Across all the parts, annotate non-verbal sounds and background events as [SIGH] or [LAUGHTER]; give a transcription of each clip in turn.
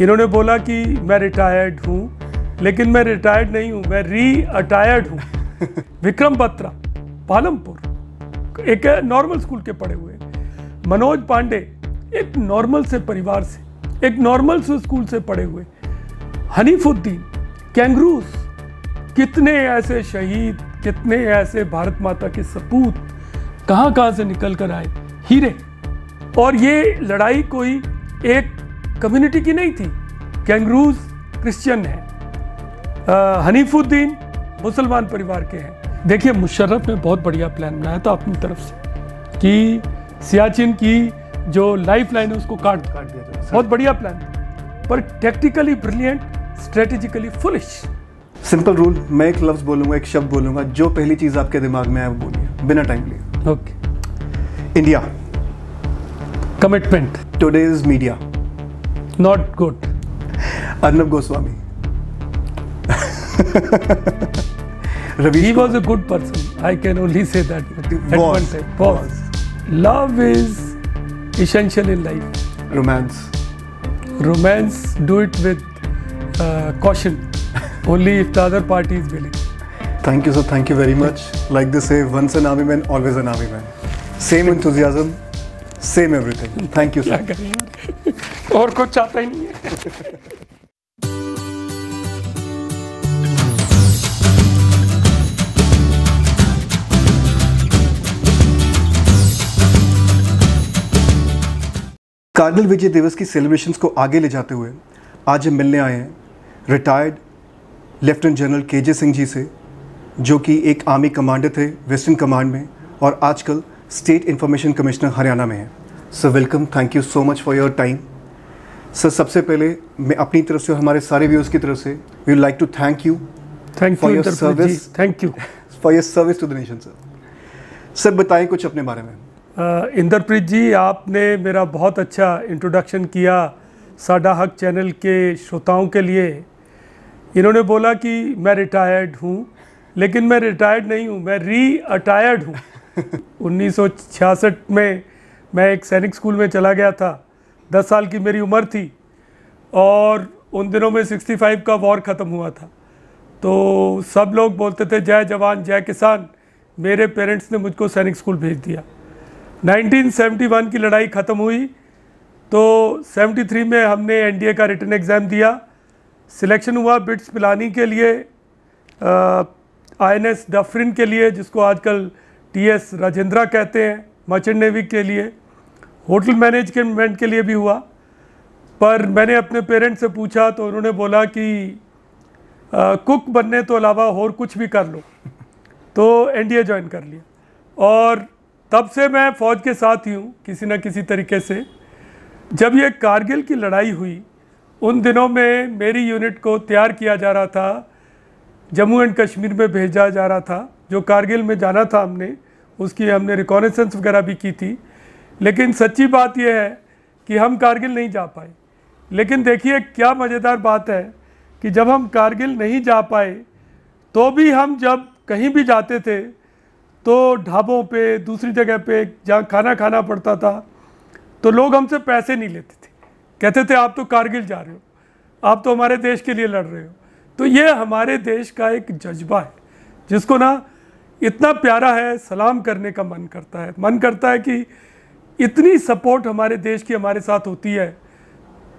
इन्होंने बोला कि मैं रिटायर्ड हूँ लेकिन मैं रिटायर्ड नहीं हूँ मैं री अटायर्ड हूँ विक्रम बत्रा पालमपुर एक नॉर्मल स्कूल के पढ़े हुए मनोज पांडे एक नॉर्मल से परिवार से एक नॉर्मल से स्कूल से पढ़े हुए हनीफुद्दीन कैंगरूस कितने ऐसे शहीद कितने ऐसे भारत माता के सपूत कहाँ कहाँ से निकल कर आए हीरे और ये लड़ाई कोई एक कम्युनिटी की नहीं थी कैंगरूज क्रिश्चियन है हनीफुद्दीन मुसलमान परिवार के हैं देखिए मुशर्रफ ने बहुत बढ़िया प्लान बनाया था अपनी तरफ से कि सियाचिन की जो लाइफ लाइन है उसको काट काट दिया जाए बहुत बढ़िया प्लान पर tactically brilliant strategically foolish simple rule मैं एक लफ्ज़ बोलूंगा एक शब्द बोलूंगा जो पहली चीज़ आपके दिमाग में आए वो बोलिए बिना टाइम लिए okay India commitment today's media Not good. Arnab Goswami. he Kumar. was a good person. I can only say that. At one time. Was. was. Love is essential in life. Romance. Romance, do it with uh, caution. [LAUGHS] only if the other party is willing. Thank you, sir. Thank you very much. Like they say, once an army man, always an army man. Same enthusiasm, same everything. Thank you, sir. और कुछ चाहता ही नहीं है कारगिल विजय दिवस की celebrations को आगे ले जाते हुए आज हम मिलने आए हैं रिटायर्ड लेफ्टिनेंट जनरल के जे सिंह जी से जो कि एक आर्मी कमांडर थे वेस्टर्न कमांड में और आजकल स्टेट इंफॉर्मेशन कमिश्नर हरियाणा में हैं so welcome thank you so much for your time sir सबसे पहले मैं अपनी तरफ से और हमारे सारे व्यूअर्स की तरफ से we like to thank you thank for your service thank you for your service to the nation sir sir बताएं कुछ अपने बारे में इंद्रप्रीत जी आपने मेरा बहुत अच्छा इंट्रोडक्शन किया साडा हक चैनल के श्रोताओं के लिए इन्होंने बोला कि मैं रिटायर्ड हूँ लेकिन मैं रिटायर्ड नहीं हूँ मैं री अटायर्ड हूँ [LAUGHS] उन्नीस में मैं एक सैनिक स्कूल में चला गया था दस साल की मेरी उम्र थी और उन दिनों में 65 का वॉर ख़त्म हुआ था तो सब लोग बोलते थे जय जवान जय किसान मेरे पेरेंट्स ने मुझको सैनिक स्कूल भेज दिया 1971 की लड़ाई ख़त्म हुई तो 73 में हमने एनडीए का रिटर्न एग्ज़ाम दिया सिलेक्शन हुआ बिट्स पिलानी के लिए आईएनएस डफरिन के लिए जिसको आजकल टीएस राजेंद्रा कहते हैं मर्चेंट नेवी के लिए होटल मैनेजमेंट के लिए भी हुआ पर मैंने अपने पेरेंट्स से पूछा तो उन्होंने बोला कि आ, कुक बनने तो अलावा और कुछ भी कर लो तो एनडीए ज्वाइन कर लिया और तब से मैं फ़ौज के साथ ही हूँ किसी न किसी तरीके से जब ये कारगिल की लड़ाई हुई उन दिनों में मेरी यूनिट को तैयार किया जा रहा था जम्मू एंड कश्मीर में भेजा जा रहा था जो कारगिल में जाना था हमने उसकी हमने रिकॉनेसेंस वगैरह भी की थी लेकिन सच्ची बात यह है कि हम कारगिल नहीं जा पाए लेकिन देखिए क्या मज़ेदार बात है कि जब हम कारगिल नहीं जा पाए तो भी हम जब कहीं भी जाते थे तो ढाबों पे दूसरी जगह पे जहाँ खाना खाना पड़ता था तो लोग हमसे पैसे नहीं लेते थे कहते थे आप तो कारगिल जा रहे हो आप तो हमारे देश के लिए लड़ रहे हो तो ये हमारे देश का एक जज्बा है जिसको ना इतना प्यारा है सलाम करने का मन करता है मन करता है कि इतनी सपोर्ट हमारे देश की हमारे साथ होती है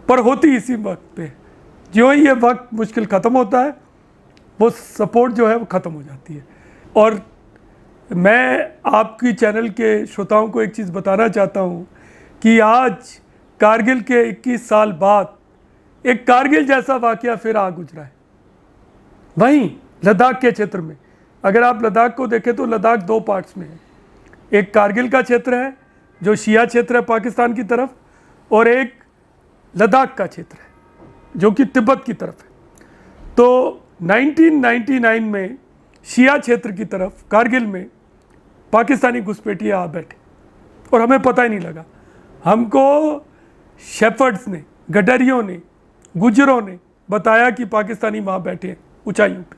पर होती इसी वक्त पे जो ही ये वक्त मुश्किल ख़त्म होता है वो सपोर्ट जो है वो ख़त्म हो जाती है और मैं आपकी चैनल के श्रोताओं को एक चीज़ बताना चाहता हूँ कि आज कारगिल के 21 साल बाद एक कारगिल जैसा वाक़ फिर आ गुजरा है वहीं लद्दाख के क्षेत्र में अगर आप लद्दाख को देखें तो लद्दाख दो पार्ट्स में है एक कारगिल का क्षेत्र है जो शिया क्षेत्र है पाकिस्तान की तरफ और एक लद्दाख का क्षेत्र है जो कि तिब्बत की तरफ है तो 1999 में शिया क्षेत्र की तरफ कारगिल में पाकिस्तानी घुसपैठिया आ बैठे और हमें पता ही नहीं लगा हमको शेफर्ड्स ने गडरियों ने गुजरों ने बताया कि पाकिस्तानी वहाँ बैठे हैं ऊँचाइयों पर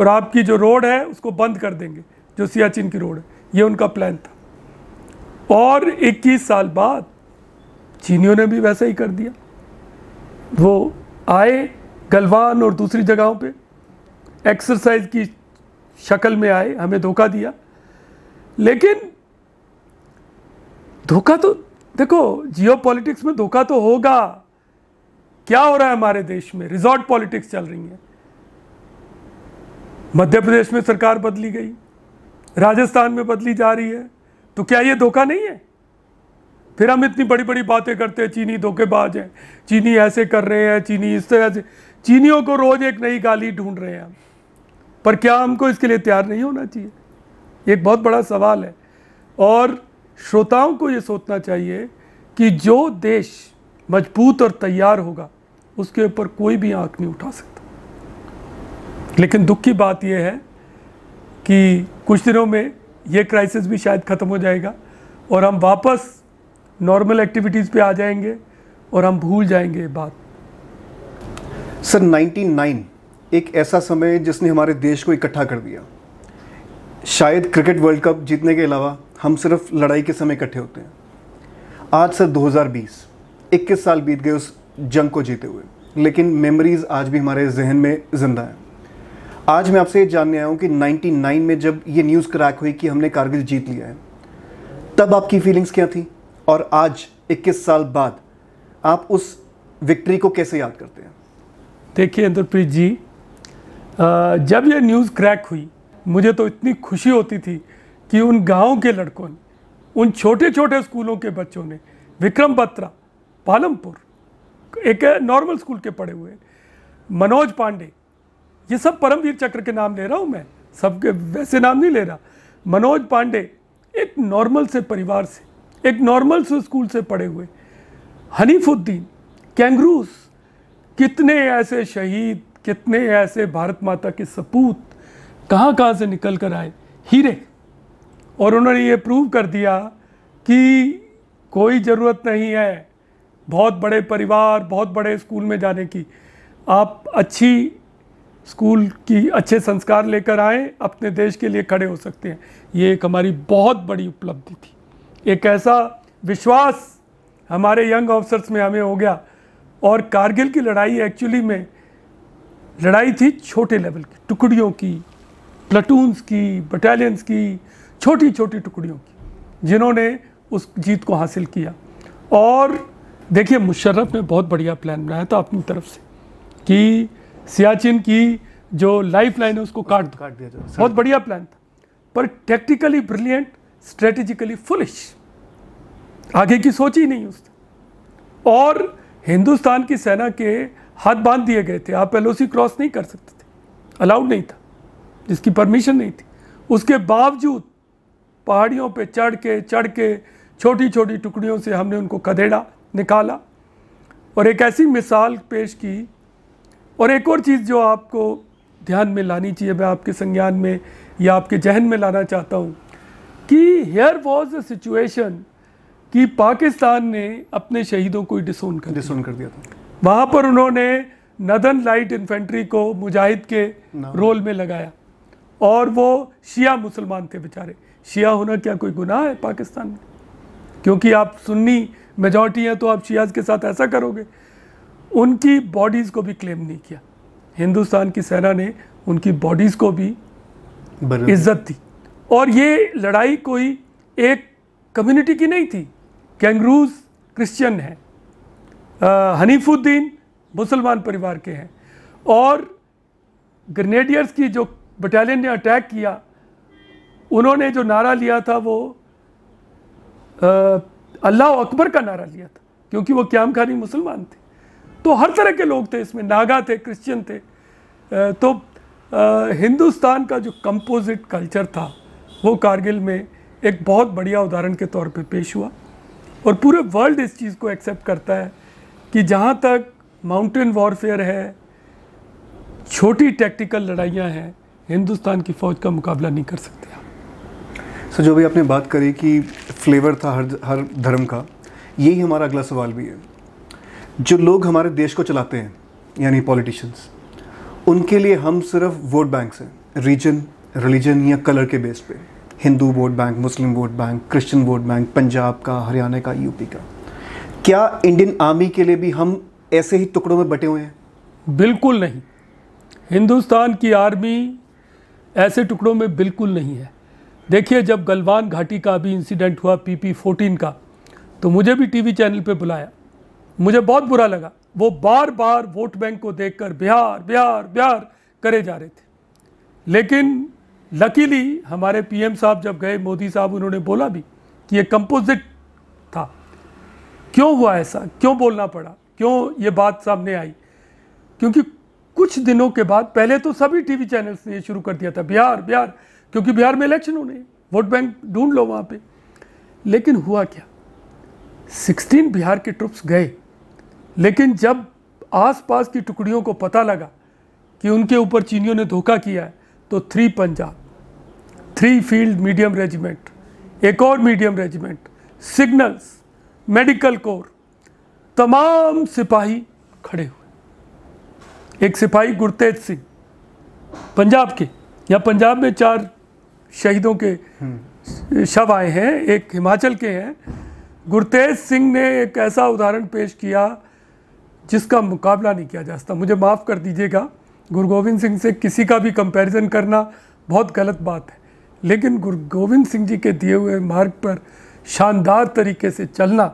और आपकी जो रोड है उसको बंद कर देंगे जो सियाचिन की रोड है ये उनका प्लान था और 21 साल बाद चीनियों ने भी वैसा ही कर दिया वो आए गलवान और दूसरी जगहों पे एक्सरसाइज की शक्ल में आए हमें धोखा दिया लेकिन धोखा तो देखो जियो पॉलिटिक्स में धोखा तो होगा क्या हो रहा है हमारे देश में रिजॉर्ट पॉलिटिक्स चल रही है मध्य प्रदेश में सरकार बदली गई राजस्थान में बदली जा रही है तो क्या ये धोखा नहीं है फिर हम इतनी बड़ी बड़ी बातें करते हैं चीनी धोखेबाज है चीनी ऐसे कर रहे हैं चीनी इस तरह से चीनियों को रोज़ एक नई गाली ढूंढ रहे हैं हम पर क्या हमको इसके लिए तैयार नहीं होना चाहिए एक बहुत बड़ा सवाल है और श्रोताओं को ये सोचना चाहिए कि जो देश मजबूत और तैयार होगा उसके ऊपर कोई भी आंख नहीं उठा सकता लेकिन दुख की बात यह है कि कुछ दिनों में ये क्राइसिस भी शायद ख़त्म हो जाएगा और हम वापस नॉर्मल एक्टिविटीज़ पे आ जाएंगे और हम भूल जाएंगे ये बात सर 99 एक ऐसा समय जिसने हमारे देश को इकट्ठा कर दिया शायद क्रिकेट वर्ल्ड कप जीतने के अलावा हम सिर्फ लड़ाई के समय इकट्ठे होते हैं आज सर 2020 21 साल बीत गए उस जंग को जीते हुए लेकिन मेमोरीज़ आज भी हमारे जहन में ज़िंदा हैं आज मैं आपसे ये जानने आया हूँ कि 99 में जब ये न्यूज़ क्रैक हुई कि हमने कारगिल जीत लिया है तब आपकी फीलिंग्स क्या थी और आज 21 साल बाद आप उस विक्ट्री को कैसे याद करते हैं देखिए इंद्रप्रीत जी जब ये न्यूज़ क्रैक हुई मुझे तो इतनी खुशी होती थी कि उन गाँव के लड़कों ने उन छोटे छोटे स्कूलों के बच्चों ने विक्रम बत्रा पालमपुर एक नॉर्मल स्कूल के पढ़े हुए मनोज पांडे ये सब परमवीर चक्र के नाम ले रहा हूँ मैं सबके वैसे नाम नहीं ले रहा मनोज पांडे एक नॉर्मल से परिवार से एक नॉर्मल से स्कूल से पढ़े हुए हनीफुद्दीन कैंगरूस कितने ऐसे शहीद कितने ऐसे भारत माता के सपूत कहाँ कहाँ से निकल कर आए हीरे और उन्होंने ये प्रूव कर दिया कि कोई ज़रूरत नहीं है बहुत बड़े परिवार बहुत बड़े स्कूल में जाने की आप अच्छी स्कूल की अच्छे संस्कार लेकर आए अपने देश के लिए खड़े हो सकते हैं ये एक हमारी बहुत बड़ी उपलब्धि थी एक ऐसा विश्वास हमारे यंग ऑफिसर्स में हमें हो गया और कारगिल की लड़ाई एक्चुअली में लड़ाई थी छोटे लेवल की टुकड़ियों की प्लाटून्स की बटालियंस की छोटी छोटी टुकड़ियों की जिन्होंने उस जीत को हासिल किया और देखिए मुशर्रफ ने बहुत बढ़िया प्लान बनाया था अपनी तरफ से कि सियाचिन की जो लाइफ लाइन है उसको काट काट दिया जाए बहुत बढ़िया प्लान था पर टेक्टिकली ब्रिलियंट स्ट्रेटेजिकली फुलिश आगे की सोच ही नहीं उसने और हिंदुस्तान की सेना के हाथ बांध दिए गए थे आप एल क्रॉस नहीं कर सकते थे अलाउड नहीं था जिसकी परमिशन नहीं थी उसके बावजूद पहाड़ियों पे चढ़ के चढ़ के छोटी छोटी टुकड़ियों से हमने उनको कदेड़ा निकाला और एक ऐसी मिसाल पेश की और एक और चीज़ जो आपको ध्यान में लानी चाहिए मैं आपके संज्ञान में या आपके जहन में लाना चाहता हूँ कि हेयर वॉज अ सिचुएशन कि पाकिस्तान ने अपने शहीदों को डिसोन कर डिसोन कर दिया था वहाँ पर उन्होंने नदन लाइट इन्फेंट्री को मुजाहिद के रोल में लगाया और वो शिया मुसलमान थे बेचारे शिया होना क्या कोई गुनाह है पाकिस्तान में क्योंकि आप सुन्नी मेजॉरिटी हैं तो आप शिया के साथ ऐसा करोगे उनकी बॉडीज़ को भी क्लेम नहीं किया हिंदुस्तान की सेना ने उनकी बॉडीज़ को भी इज्जत दी और ये लड़ाई कोई एक कम्युनिटी की नहीं थी कैंगरूज क्रिश्चियन हैं हनीफुद्दीन मुसलमान परिवार के हैं और ग्रेनेडियर्स की जो बटालियन ने अटैक किया उन्होंने जो नारा लिया था वो अल्लाह अकबर का नारा लिया था क्योंकि वो क्याम खानी मुसलमान थे तो हर तरह के लोग थे इसमें नागा थे क्रिश्चियन थे तो हिंदुस्तान का जो कंपोजिट कल्चर था वो कारगिल में एक बहुत बढ़िया उदाहरण के तौर पे पेश हुआ और पूरे वर्ल्ड इस चीज़ को एक्सेप्ट करता है कि जहाँ तक माउंटेन वॉरफेयर है छोटी टैक्टिकल लड़ाइयाँ हैं हिंदुस्तान की फ़ौज का मुकाबला नहीं कर सकते सर जो भी आपने बात करी कि फ्लेवर था हर हर धर्म का यही हमारा अगला सवाल भी है जो लोग हमारे देश को चलाते हैं यानी पॉलिटिशियंस उनके लिए हम सिर्फ वोट बैंक हैं रीजन रिलीजन या कलर के बेस पे Hindu vote bank Muslim vote bank Christian vote bank Punjab का हरियाणा का यूपी का क्या इंडियन आर्मी के लिए भी हम ऐसे ही टुकड़ों में बटे हुए हैं बिल्कुल नहीं हिंदुस्तान की आर्मी ऐसे टुकड़ों में बिल्कुल नहीं है देखिए जब गलवान घाटी का अभी इंसिडेंट हुआ पी पी का तो मुझे भी टी चैनल पर बुलाया मुझे बहुत बुरा लगा वो बार बार वोट बैंक को देखकर बिहार बिहार बिहार करे जा रहे थे लेकिन लकीली हमारे पीएम साहब जब गए मोदी साहब उन्होंने बोला भी कि ये कंपोजिट था क्यों हुआ ऐसा क्यों बोलना पड़ा क्यों ये बात सामने आई क्योंकि कुछ दिनों के बाद पहले तो सभी टीवी चैनल्स ने ये शुरू कर दिया था बिहार बिहार क्योंकि बिहार में इलेक्शन होने वोट बैंक ढूंढ लो वहाँ पे लेकिन हुआ क्या 16 बिहार के ट्रुप्स गए लेकिन जब आसपास की टुकड़ियों को पता लगा कि उनके ऊपर चीनियों ने धोखा किया है तो three Punjab three field medium regiment एक और medium regiment signals medical corps तमाम सिपाही खड़े हुए एक सिपाही गुरतेज सिंह पंजाब के या पंजाब में चार शहीदों के शव आए हैं एक हिमाचल के हैं गुरतेज सिंह ने एक ऐसा उदाहरण पेश किया जिसका मुकाबला नहीं किया जा सकता मुझे माफ़ कर दीजिएगा गुरु गोविंद सिंह से किसी का भी कंपैरिजन करना बहुत गलत बात है लेकिन गुरु गोविंद सिंह जी के दिए हुए मार्ग पर शानदार तरीके से चलना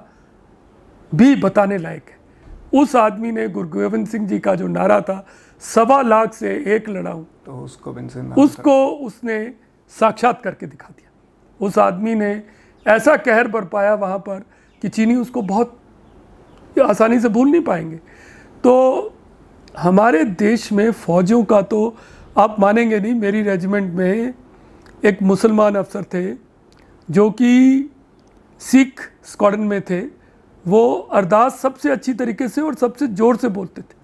भी बताने लायक है उस आदमी ने गुरु गोविंद सिंह जी का जो नारा था सवा लाख से एक लड़ाऊँ तो उसको उसको उसने साक्षात करके दिखा दिया उस आदमी ने ऐसा कहर बर पाया वहाँ पर कि चीनी उसको बहुत ये आसानी से भूल नहीं पाएंगे तो हमारे देश में फ़ौजों का तो आप मानेंगे नहीं मेरी रेजिमेंट में एक मुसलमान अफसर थे जो कि सिख स्क्वाडन में थे वो अरदास सबसे अच्छी तरीके से और सबसे ज़ोर से बोलते थे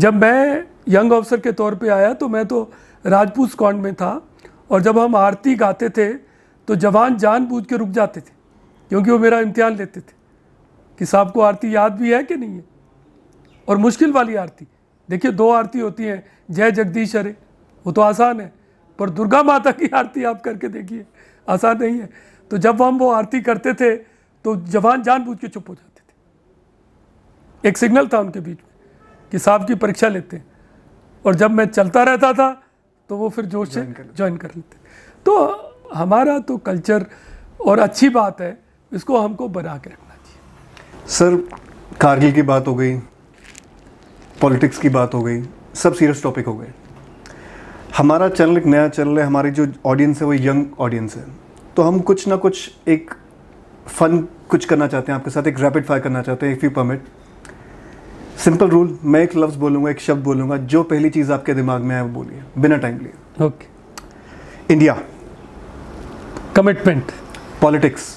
जब मैं यंग अफसर के तौर पे आया तो मैं तो राजपूत स्क्वाड में था और जब हम आरती गाते थे तो जवान जानबूझ के रुक जाते थे क्योंकि वो मेरा इम्तिहान लेते थे कि साहब को आरती याद भी है कि नहीं है और मुश्किल वाली आरती देखिए दो आरती होती हैं जय जगदीश हरे वो तो आसान है पर दुर्गा माता की आरती आप करके देखिए आसान नहीं है तो जब हम वो आरती करते थे तो जवान जानबूझ के चुप हो जाते थे एक सिग्नल था उनके बीच में कि साहब की परीक्षा लेते हैं और जब मैं चलता रहता था तो वो फिर जोश से ज्वाइन कर लेते तो हमारा तो कल्चर और अच्छी बात है इसको हमको बना के रखना सर कारगिल की बात हो गई पॉलिटिक्स की बात हो गई सब सीरियस टॉपिक हो गए हमारा चैनल एक नया चैनल है हमारी जो ऑडियंस है वो यंग ऑडियंस है तो हम कुछ ना कुछ एक फ़न कुछ करना चाहते हैं आपके साथ एक रैपिड फायर करना चाहते हैं if you permit simple rule मैं एक लफ्ज़ बोलूँगा एक शब्द बोलूँगा जो पहली चीज़ आपके दिमाग में आए वो बोलिए बिना टाइम लिए okay India commitment politics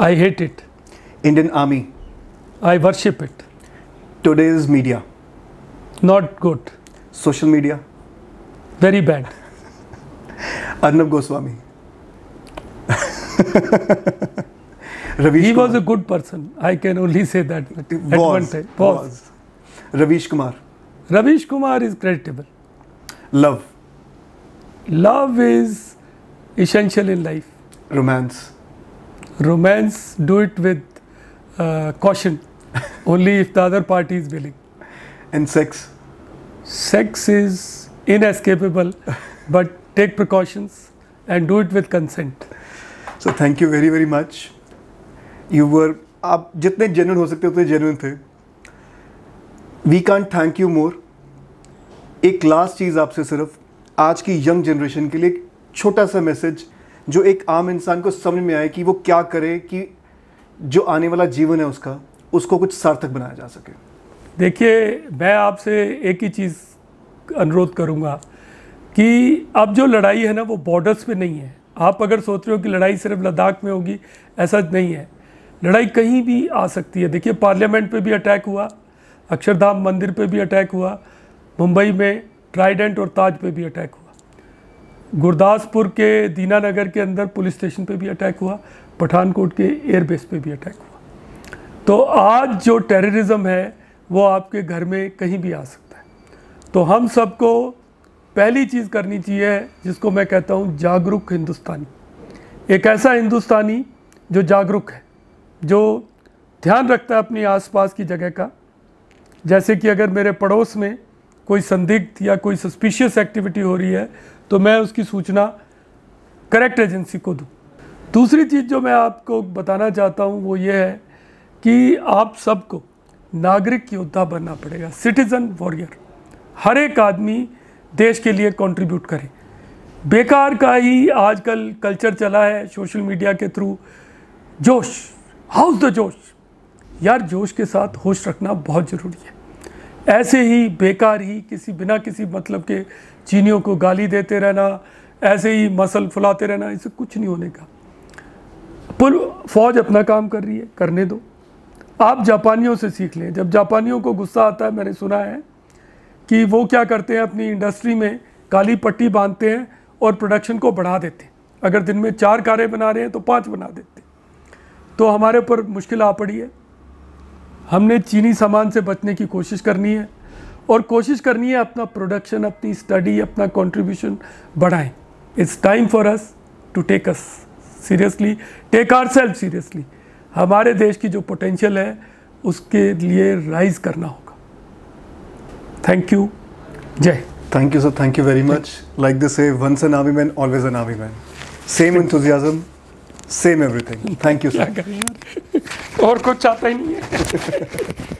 I hate it Indian Army. I worship it. Today's media. Not good. Social media. Very bad. [LAUGHS] Arnab Goswami. [LAUGHS] Ravish he Kumar. was a good person. I can only say that. At was, one time. Was. was. Ravish Kumar. Ravish Kumar is creditable. Love. Love is essential in life. Romance. Romance, do it with uh, caution. Only if the other party is willing. And sex? Sex is inescapable, but take precautions and do it with consent. So thank you very very much. You were आप जितने genuine हो सकते उतने genuine थे we can thank you more एक last चीज़ आपसे सिर्फ आज की यंग जनरेशन के लिए एक छोटा सा मैसेज जो एक आम इंसान को समझ में आए कि वो क्या करे कि जो आने वाला जीवन है उसका उसको कुछ सार्थक बनाया जा सके देखिए मैं आपसे एक ही चीज़ अनुरोध करूँगा कि अब जो लड़ाई है ना वो बॉर्डर्स पे नहीं है आप अगर सोच रहे हो कि लड़ाई सिर्फ लद्दाख में होगी ऐसा नहीं है लड़ाई कहीं भी आ सकती है देखिए पार्लियामेंट पे भी अटैक हुआ अक्षरधाम मंदिर पे भी अटैक हुआ मुंबई में ट्राइडेंट और ताज पे भी अटैक हुआ गुरदासपुर के दीनानगर के अंदर पुलिस स्टेशन पे भी अटैक हुआ पठानकोट के एयरबेस पे भी अटैक हुआ तो आज जो टेररिज्म है वो आपके घर में कहीं भी आ सकता है तो हम सबको पहली चीज़ करनी चाहिए जिसको मैं कहता हूँ जागरूक हिंदुस्तानी एक ऐसा हिंदुस्तानी जो जागरूक है जो ध्यान रखता है अपनी आसपास की जगह का जैसे कि अगर मेरे पड़ोस में कोई संदिग्ध या कोई सस्पिशियस एक्टिविटी हो रही है तो मैं उसकी सूचना करेक्ट एजेंसी को दूँ दूसरी चीज़ जो मैं आपको बताना चाहता हूँ वो ये है कि आप सबको नागरिक योद्धा बनना पड़ेगा सिटीज़न वॉरियर हर एक आदमी देश के लिए कंट्रीब्यूट करे बेकार का ही आजकल कल्चर चला है सोशल मीडिया के through josh how's the josh यार जोश के साथ होश रखना बहुत ज़रूरी है ऐसे ही बेकार ही किसी बिना किसी मतलब के चीनियों को गाली देते रहना ऐसे ही मसल फुलाते रहना इसे कुछ नहीं होने का पूर्व फौज अपना काम कर रही है करने दो आप जापानियों से सीख लें जब जापानियों को गुस्सा आता है मैंने सुना है कि वो क्या करते हैं अपनी इंडस्ट्री में काली पट्टी बांधते हैं और प्रोडक्शन को बढ़ा देते हैं अगर दिन में चार कारें बना रहे हैं तो पाँच बना देते हैं तो हमारे ऊपर मुश्किल आ पड़ी है हमने चीनी सामान से बचने की कोशिश करनी है और कोशिश करनी है अपना प्रोडक्शन अपनी स्टडी अपना कॉन्ट्रीब्यूशन बढ़ाएँ it's time for us to take us seriously take our self seriously हमारे देश की जो पोटेंशियल है उसके लिए राइज करना होगा थैंक यू जय thank you sir thank you very much like this a once a navy man always a navy man same enthusiasm same everything thank you sir और कुछ चाहता ही नहीं है